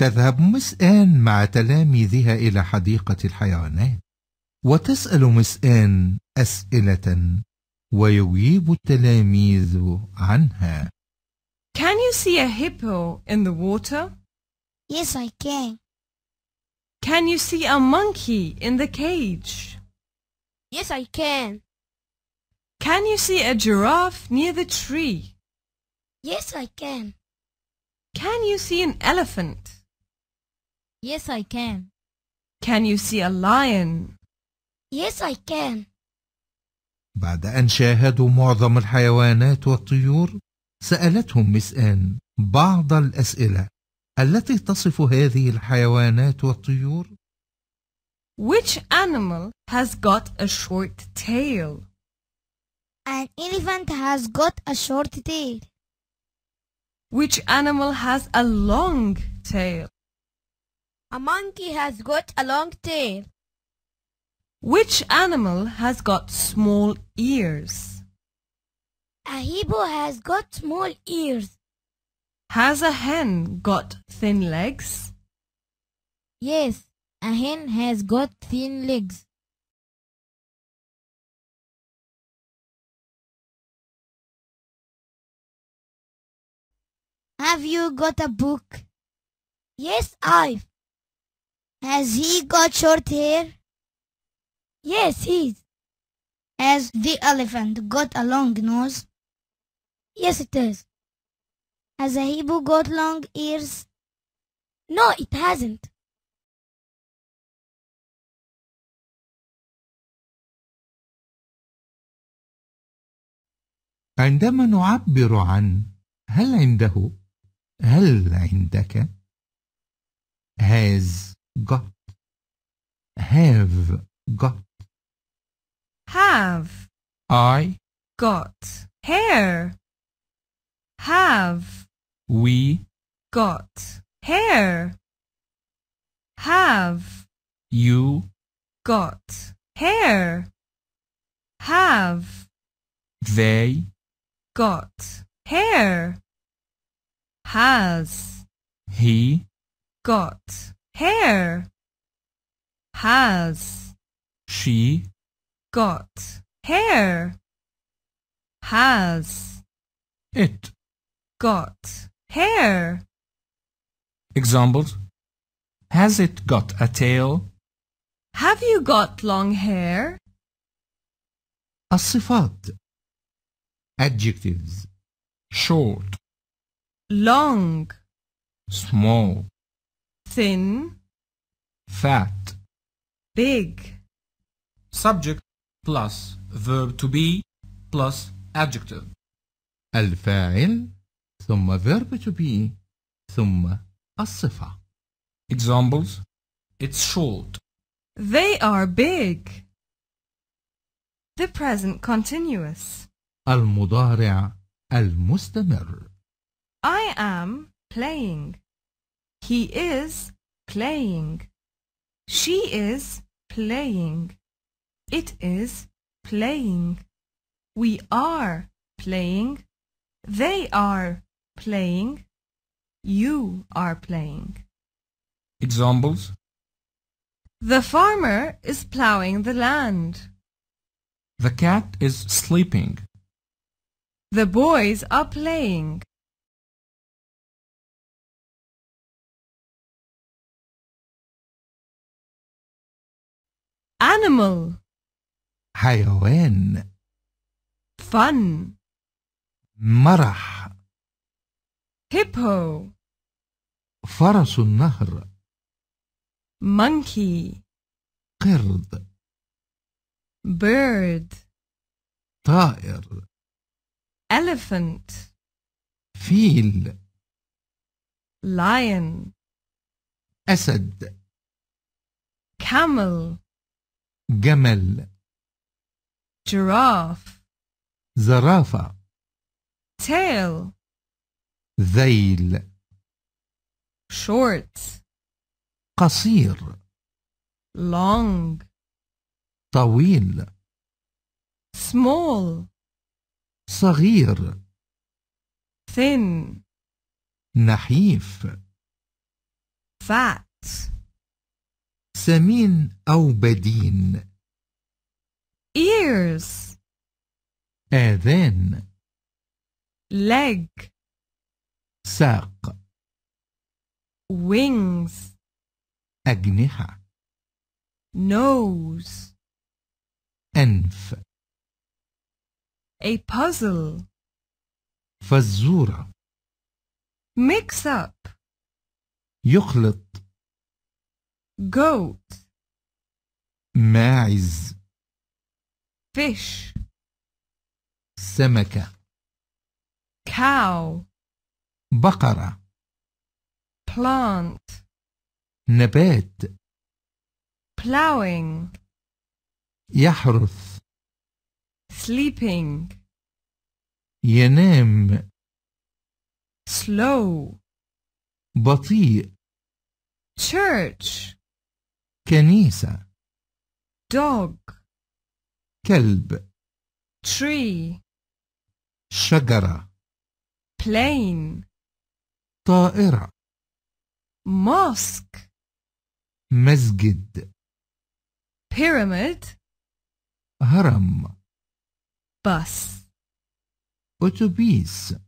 تذهب مس آن مع تلاميذها إلى حديقة الحيوانات وتسأل مس آن أسئلة ويجيب التلاميذ عنها Can you see a hippo in the water? Yes, I can. Can you see a monkey in the cage? Yes, I can. Can you see a giraffe near the tree? Yes, I can. Can you see an elephant Yes, I can. Can you see a lion? Yes, I can. بعد أن شاهدوا معظم الحيوانات والطيور سألتهم ميس آن بعض الأسئلة التي تصف هذه الحيوانات والطيور Which animal has got a short tail? An elephant has got a short tail. Which animal has a long tail? A monkey has got a long tail. Which animal has got small ears? A hippo has got small ears. Has a hen got thin legs? Yes, a hen has got thin legs. Have you got a book? Yes, I've. Has he got short hair? Yes, he's. Has the elephant got a long nose? Yes, it is. Has a hippo got long ears? No, it hasn't. عندما نعبر عن هل عنده هل عندك has got have got have I got hair have we got hair have you got hair have they got hair has he got hair has she got hair has it got hair examples has it got a tail have you got long hair asifat adjectives short long small thin, fat, big. Subject plus verb to be plus adjective. الفاعل ثم verb to be ثم الصفة. Examples It's short. They are big. The present continuous. المضارع المستمر. I am playing. He is playing. She is playing. It is playing. We are playing. They are playing. You are playing. Examples The farmer is plowing the land. The cat is sleeping. The boys are playing. animal حيوان fun مرح hippo فرس النهر monkey قرد bird طائر elephant فيل lion أسد camel جمل giraffe زرافة tail ذيل short قصير long طويل small صغير thin نحيف fat سمين أو بدين ears آذان leg ساق wings أجنحة nose أنف a puzzle فزورة mix up يخلط goat maize fish سمكة cow بقرة plant نبات plowing يحرث sleeping ينام slow بطيء church كنيسة dog كلب tree شجرة plane طائرة mosque مسجد pyramid هرم bus أتوبيس